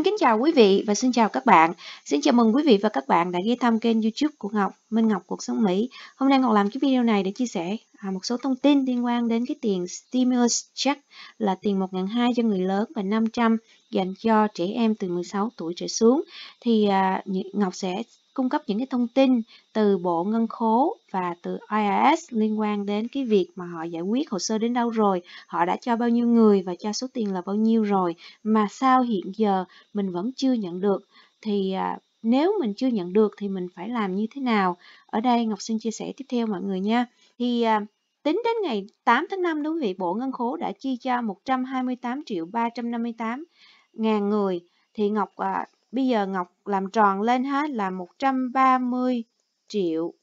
Xin kính chào quý vị và xin chào các bạn. Xin chào mừng quý vị và các bạn đã ghé thăm kênh YouTube của Ngọc, Minh Ngọc cuộc sống Mỹ. Hôm nay Ngọc làm cái video này để chia sẻ à, một số thông tin liên quan đến cái tiền stimulus check là tiền 1.200 cho người lớn và 500 dành cho trẻ em từ 16 tuổi trở xuống. Thì à, Ngọc sẽ cung cấp những cái thông tin từ Bộ Ngân khố và từ IRS liên quan đến cái việc mà họ giải quyết hồ sơ đến đâu rồi, họ đã cho bao nhiêu người và cho số tiền là bao nhiêu rồi mà sao hiện giờ mình vẫn chưa nhận được thì à, nếu mình chưa nhận được thì mình phải làm như thế nào? Ở đây Ngọc xin chia sẻ tiếp theo mọi người nha. Thì à, Tính đến ngày 8 tháng 5, đúng vị Bộ Ngân khố đã chi cho 128 triệu 358 ngàn người. Thì Ngọc à, Bây giờ Ngọc làm tròn lên hết là 130 triệu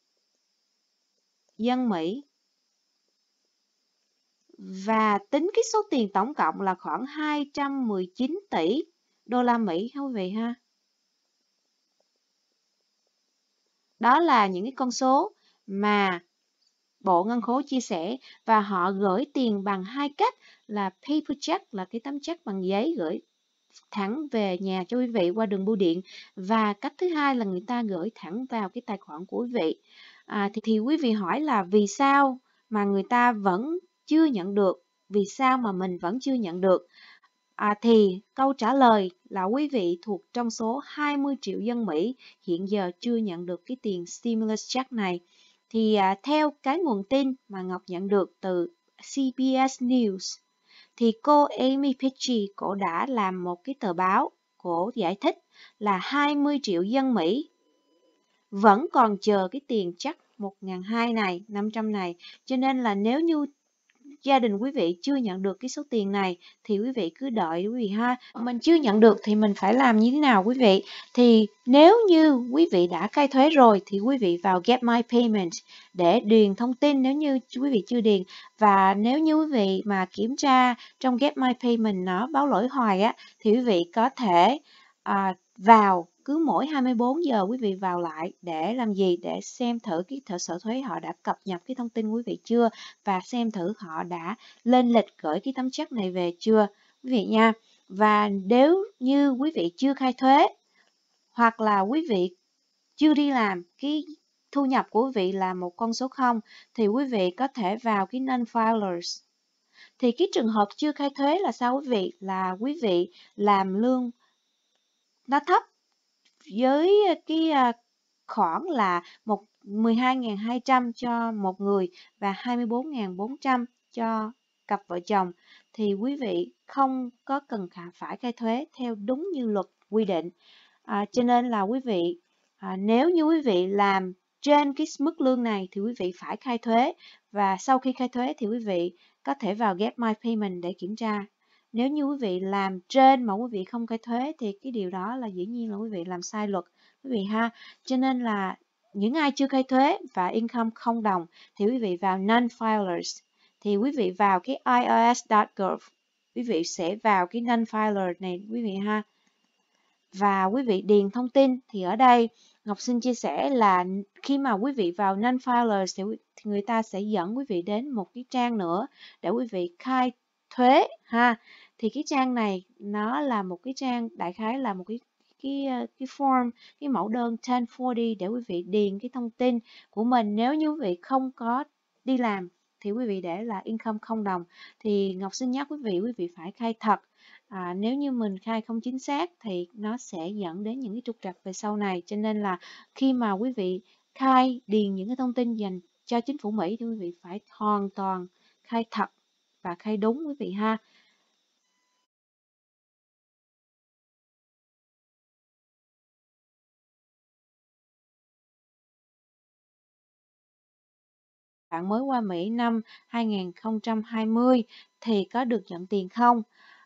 dân Mỹ. Và tính cái số tiền tổng cộng là khoảng 219 tỷ đô la Mỹ quý vị ha. Đó là những cái con số mà Bộ Ngân khố chia sẻ và họ gửi tiền bằng hai cách là paper check là cái tấm check bằng giấy gửi thẳng về nhà cho quý vị qua đường bưu điện và cách thứ hai là người ta gửi thẳng vào cái tài khoản của quý vị à, thì, thì quý vị hỏi là vì sao mà người ta vẫn chưa nhận được vì sao mà mình vẫn chưa nhận được à, thì câu trả lời là quý vị thuộc trong số 20 triệu dân Mỹ hiện giờ chưa nhận được cái tiền stimulus check này thì à, theo cái nguồn tin mà Ngọc nhận được từ CBS News thì cô Amy Pidgey cổ đã làm một cái tờ báo, cổ giải thích là 20 triệu dân Mỹ vẫn còn chờ cái tiền chắc 1.200 này, 500 này. Cho nên là nếu như gia đình quý vị chưa nhận được cái số tiền này thì quý vị cứ đợi quý vị ha mình chưa nhận được thì mình phải làm như thế nào quý vị thì nếu như quý vị đã khai thuế rồi thì quý vị vào get my payment để điền thông tin nếu như quý vị chưa điền và nếu như quý vị mà kiểm tra trong get my payment nó báo lỗi hoài á thì quý vị có thể à, vào cứ mỗi 24 giờ quý vị vào lại để làm gì để xem thử cái thợ sở thuế họ đã cập nhật cái thông tin quý vị chưa và xem thử họ đã lên lịch gửi cái tấm check này về chưa quý vị nha và nếu như quý vị chưa khai thuế hoặc là quý vị chưa đi làm cái thu nhập của quý vị là một con số 0 thì quý vị có thể vào cái non filers thì cái trường hợp chưa khai thuế là sao quý vị là quý vị làm lương nó thấp với à, cái à, khoảng là một 12.200 cho một người và 24.400 cho cặp vợ chồng thì quý vị không có cần phải khai thuế theo đúng như luật quy định. À, cho nên là quý vị à, nếu như quý vị làm trên cái mức lương này thì quý vị phải khai thuế và sau khi khai thuế thì quý vị có thể vào Get My Payment để kiểm tra nếu như quý vị làm trên mà quý vị không khai thuế thì cái điều đó là dĩ nhiên là quý vị làm sai luật quý vị ha. Cho nên là những ai chưa khai thuế và income không đồng thì quý vị vào non-filers thì quý vị vào cái irs.gov quý vị sẽ vào cái non-filer này quý vị ha và quý vị điền thông tin thì ở đây Ngọc xin chia sẻ là khi mà quý vị vào non-filers thì, thì người ta sẽ dẫn quý vị đến một cái trang nữa để quý vị khai thuế ha thì cái trang này nó là một cái trang đại khái là một cái cái ờ, cái form cái mẫu đơn 1040 để quý vị điền cái thông tin của mình nếu như quý vị không có đi làm thì quý vị để là income không đồng thì Ngọc xin nhắc quý vị quý vị phải khai thật à, nếu như mình khai không chính xác thì nó sẽ dẫn đến những cái trục trặc về sau này cho nên là khi mà quý vị khai điền những cái thông tin dành cho chính phủ Mỹ thì quý vị phải hoàn toàn khai thật và khai đúng quý vị ha bạn mới qua Mỹ năm 2020 thì có được nhận tiền không?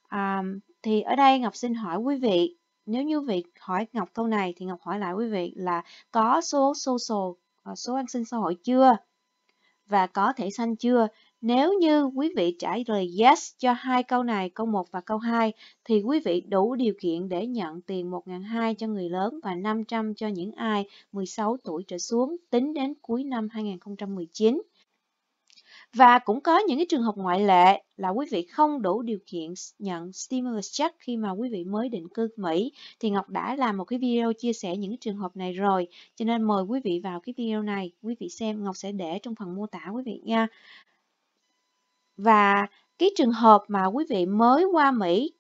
À, thì ở đây Ngọc xin hỏi quý vị, nếu như vị hỏi Ngọc câu này thì Ngọc hỏi lại quý vị là có số social, à, số an sinh xã hội chưa? Và có thể xanh chưa? Nếu như quý vị trả lời yes cho hai câu này, câu 1 và câu 2, thì quý vị đủ điều kiện để nhận tiền 1.200 cho người lớn và 500 cho những ai 16 tuổi trở xuống tính đến cuối năm 2019. Và cũng có những cái trường hợp ngoại lệ là quý vị không đủ điều kiện nhận stimulus check khi mà quý vị mới định cư Mỹ thì Ngọc đã làm một cái video chia sẻ những cái trường hợp này rồi cho nên mời quý vị vào cái video này quý vị xem Ngọc sẽ để trong phần mô tả quý vị nha và cái trường hợp mà quý vị mới qua Mỹ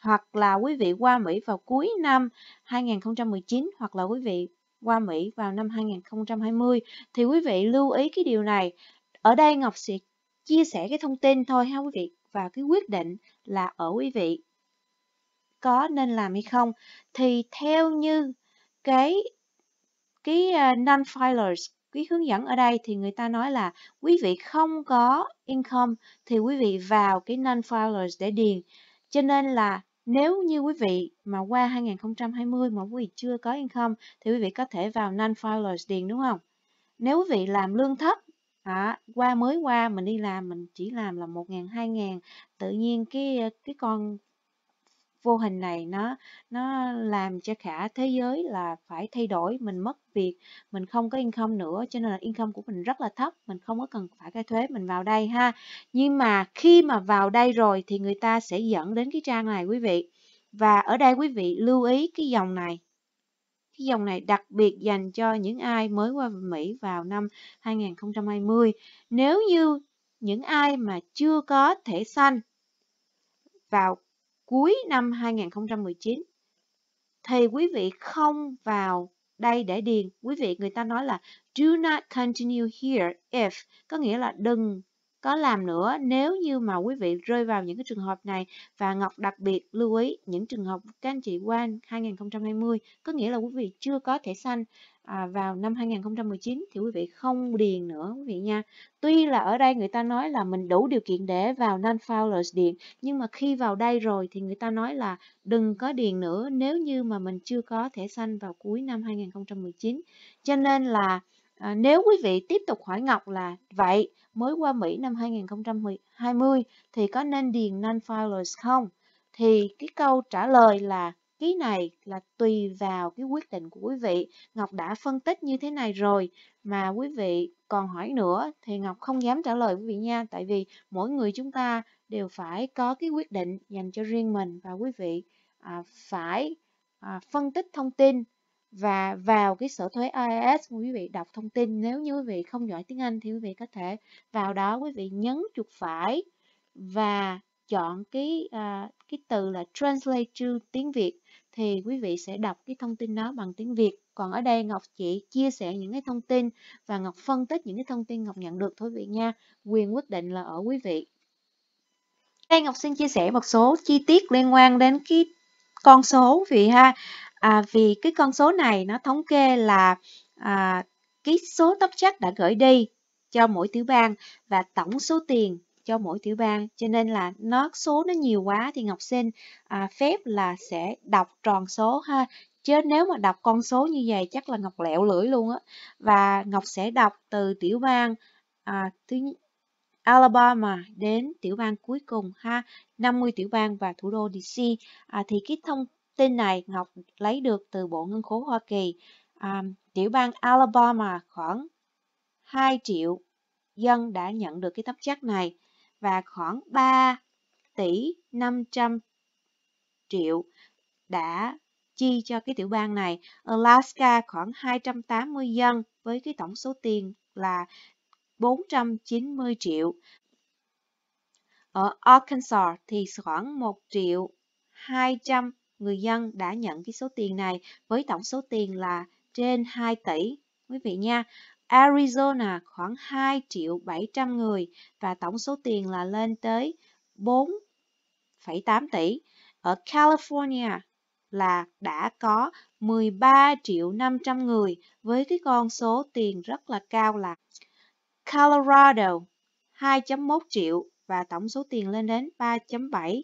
hoặc là quý vị qua Mỹ vào cuối năm 2019 hoặc là quý vị qua Mỹ vào năm 2020 thì quý vị lưu ý cái điều này ở đây Ngọc sẽ chia sẻ cái thông tin thôi ha quý vị và cái quyết định là ở quý vị có nên làm hay không thì theo như cái cái à, non-filers cái hướng dẫn ở đây thì người ta nói là quý vị không có income thì quý vị vào cái non-filers để điền cho nên là nếu như quý vị mà qua 2020 mà quý vị chưa có income thì quý vị có thể vào non-filers điền đúng không? Nếu quý vị làm lương thấp đó, qua mới qua mình đi làm mình chỉ làm là một ngàn hai ngàn tự nhiên cái ờ, cái con vô hình này nó nó làm cho cả thế giới là phải thay đổi mình mất việc mình không có income nữa cho nên là income của mình rất là thấp mình không có cần phải cái thuế mình vào đây ha nhưng mà khi mà vào đây rồi thì người ta sẽ dẫn đến cái trang này quý vị và ở đây quý vị lưu ý cái dòng này cái dòng này đặc biệt dành cho những ai mới qua Mỹ vào năm 2020. Nếu như những ai mà chưa có thẻ xanh vào cuối năm 2019 thì quý vị không vào đây để điền. Quý vị người ta nói là do not continue here if có nghĩa là đừng có làm nữa nếu như mà quý vị rơi vào những cái trường hợp này và Ngọc đặc biệt lưu ý những trường hợp các anh chị quan 2020 có nghĩa là quý vị chưa có thẻ xanh à, vào năm 2019 thì quý vị không điền nữa quý vị nha. Tuy là ở đây người ta nói là mình đủ điều kiện để vào non-filers điền nhưng mà khi vào đây rồi thì người ta nói là đừng có điền nữa nếu như mà mình chưa có thẻ xanh vào cuối năm 2019. Cho nên là À, nếu quý vị tiếp tục hỏi Ngọc là vậy mới qua Mỹ năm 2020 thì có nên điền non-filers không? Thì cái câu trả lời là cái này là tùy vào cái quyết định của quý vị. Ngọc đã phân tích như thế này rồi mà quý vị còn hỏi nữa thì Ngọc không dám trả lời quý vị nha. Tại vì mỗi người chúng ta đều phải có cái quyết định dành cho riêng mình và quý vị à, phải à, phân tích thông tin và vào cái sở thuế IRS quý vị đọc thông tin nếu như quý vị không giỏi tiếng Anh thì quý vị có thể vào đó quý vị nhấn chuột phải và chọn cái à, cái từ là translate to tiếng Việt thì quý vị sẽ đọc cái thông tin đó bằng tiếng Việt. Còn ở đây Ngọc chỉ chia sẻ những cái thông tin và Ngọc phân tích những cái thông tin Ngọc nhận được thôi vị nha. Quyền quyết định là ở quý vị. Đây Ngọc xin chia sẻ một số chi tiết liên quan đến cái con số vị ha à, vì cái con số này nó thống kê là à, cái số tóc chắc đã gửi đi cho mỗi tiểu bang và tổng số tiền cho mỗi tiểu bang cho nên là nó số nó nhiều quá thì Ngọc xin à, phép là sẽ đọc tròn số ha chứ nếu mà đọc con số như vậy chắc là Ngọc lẹo lưỡi luôn á và Ngọc sẽ đọc từ tiểu bang à, thứ Alabama đến tiểu bang cuối cùng ha 50 tiểu bang và thủ đô DC à, thì cái thông Tin này Ngọc lấy được từ Bộ Ngân khố Hoa Kỳ, à, tiểu bang Alabama khoảng 2 triệu dân đã nhận được cái tấm chắc này và khoảng 3 tỷ 500 triệu đã chi cho cái tiểu bang này. Alaska khoảng 280 dân với cái tổng số tiền là 490 triệu. Ở Arkansas thì khoảng 1 triệu 200 người dân đã nhận cái số tiền này với tổng số tiền là trên 2 tỷ quý vị nha. Arizona khoảng 2 triệu 700 người và tổng số tiền là lên tới 4,8 tỷ. Ở California là đã có 13 triệu 500 người với cái con số tiền rất là cao là Colorado 2.1 triệu và tổng số tiền lên đến 3.7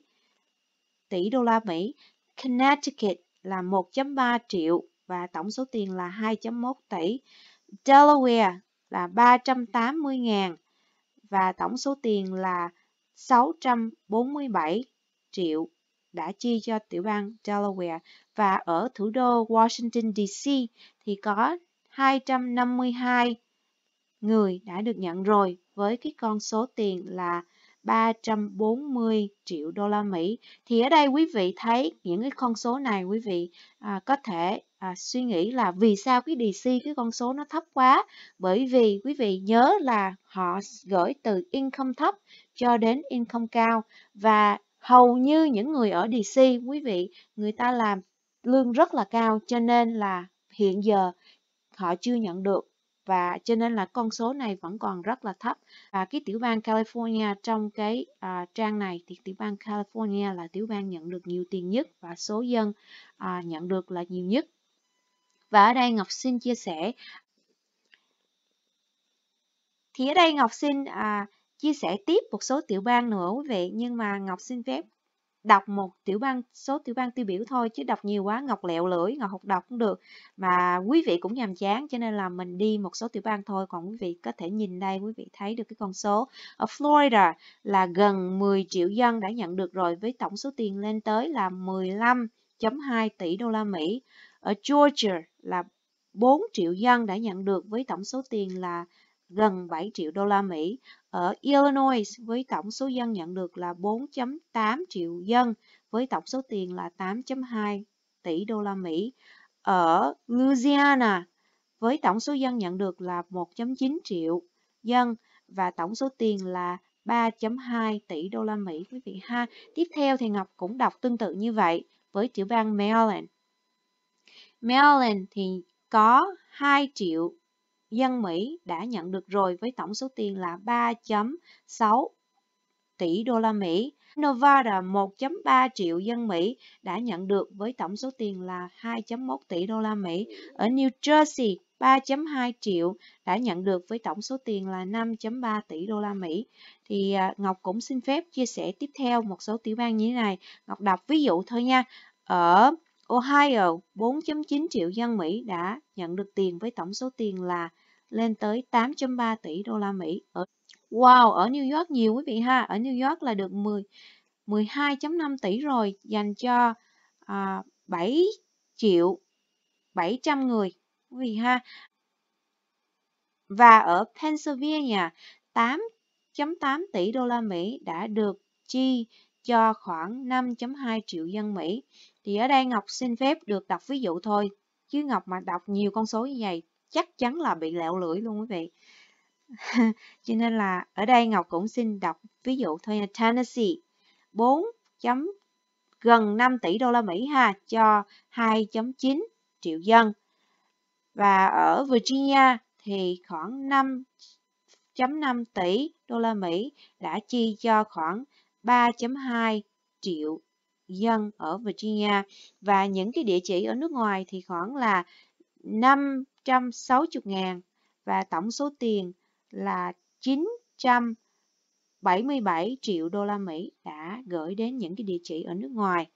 tỷ đô la Mỹ. Connecticut là 1.3 triệu và tổng số tiền là 2.1 tỷ. Delaware là 380 ngàn và tổng số tiền là 647 triệu đã chi cho tiểu bang Delaware và ở thủ đô Washington DC thì có 252 người đã được nhận rồi với cái con số tiền là 340 triệu đô la Mỹ. Thì ở đây quý vị thấy những cái con số này quý vị à, có thể à, suy nghĩ là vì sao cái DC cái con số nó thấp quá. Bởi vì quý vị nhớ là họ gửi từ income thấp cho đến income cao và hầu như những người ở DC quý vị người ta làm lương rất là cao cho nên là hiện giờ họ chưa nhận được và cho nên là con số này vẫn còn rất là thấp và cái tiểu bang California trong cái à, trang này thì tiểu bang California là tiểu bang nhận được nhiều tiền nhất và số dân à, nhận được là nhiều nhất và ở đây Ngọc xin chia sẻ thì ở đây Ngọc xin à, chia sẻ tiếp một số tiểu bang nữa quý vị nhưng mà Ngọc xin phép đọc một tiểu bang số tiểu bang tiêu biểu thôi chứ đọc nhiều quá ngọc lẹo lưỡi ngọc học đọc cũng được mà quý vị cũng nhàm chán cho nên là mình đi một số tiểu bang thôi còn quý vị có thể nhìn đây quý vị thấy được cái con số ở Florida là gần 10 triệu dân đã nhận được rồi với tổng số tiền lên tới là 15.2 tỷ đô la Mỹ ở Georgia là 4 triệu dân đã nhận được với tổng số tiền là gần 7 triệu đô la Mỹ ở Illinois với tổng số dân nhận được là 4.8 triệu dân với tổng số tiền là 8.2 tỷ đô la Mỹ. Ở Louisiana với tổng số dân nhận được là 1.9 triệu dân và tổng số tiền là 3.2 tỷ đô la Mỹ quý vị ha. Tiếp theo thì Ngọc cũng đọc tương tự như vậy với tiểu bang Maryland. Maryland thì có 2 triệu dân Mỹ đã nhận được rồi với tổng số tiền là 3.6 tỷ đô la Mỹ. Nevada 1.3 triệu dân Mỹ đã nhận được với tổng số tiền là 2.1 tỷ đô la Mỹ. Ở New Jersey 3.2 triệu đã nhận được với tổng số tiền là 5.3 tỷ đô la Mỹ. Thì à, Ngọc cũng xin phép chia sẻ tiếp theo một số tiểu bang như thế này. Ngọc đọc ví dụ thôi nha. Ở Ohio 4.9 triệu dân Mỹ đã nhận được tiền với tổng số tiền là lên tới 8.3 tỷ đô la Mỹ. Ở wow, ở New York nhiều quý vị ha, ở New York là được 10 12.5 tỷ rồi dành cho à, 7 triệu 700 người quý vị ha. Và ở Pennsylvania 8.8 tỷ đô la Mỹ đã được chi cho khoảng 5.2 triệu dân Mỹ. Thì ở đây Ngọc xin phép được đọc ví dụ thôi, chứ Ngọc mà đọc nhiều con số như vậy chắc chắn là bị lẹo lưỡi luôn quý vị. Cho nên là ở đây Ngọc cũng xin đọc ví dụ thôi nha. Tennessee 4 chấm gần 5 tỷ đô la Mỹ ha cho 2.9 triệu dân. Và ở Virginia thì khoảng 5.5 tỷ đô la Mỹ đã chi cho khoảng 3.2 triệu dân ở Virginia và những cái địa chỉ ở nước ngoài thì khoảng là 5 160 000 và tổng số tiền là 977 triệu đô la Mỹ đã gửi đến những cái địa chỉ ở nước ngoài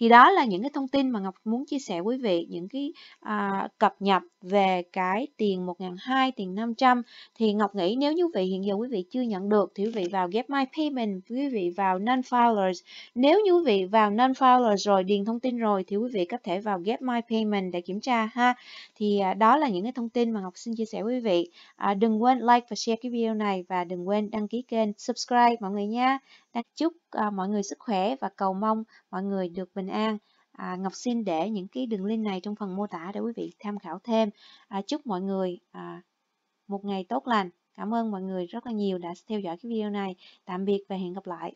thì đó là những cái thông tin mà Ngọc muốn chia sẻ quý vị những cái à, cập nhật về cái tiền 1.200 tiền 500 thì Ngọc nghĩ nếu như vị hiện giờ quý vị chưa nhận được thì quý vị vào Get My Payment quý vị vào Non Filers nếu như quý vị vào Non Filers rồi điền thông tin rồi thì quý vị có thể vào Get My Payment để kiểm tra ha thì à, đó là những cái thông tin mà Ngọc xin chia sẻ quý vị à, đừng quên like và share cái video này và đừng quên đăng ký kênh subscribe mọi người nha chúc À, mọi người sức khỏe và cầu mong mọi người được bình an. À, Ngọc xin để những cái đường link này trong phần mô tả để quý vị tham khảo thêm. À, chúc mọi người à, một ngày tốt lành. Cảm ơn mọi người rất là nhiều đã theo dõi cái video này. Tạm biệt và hẹn gặp lại.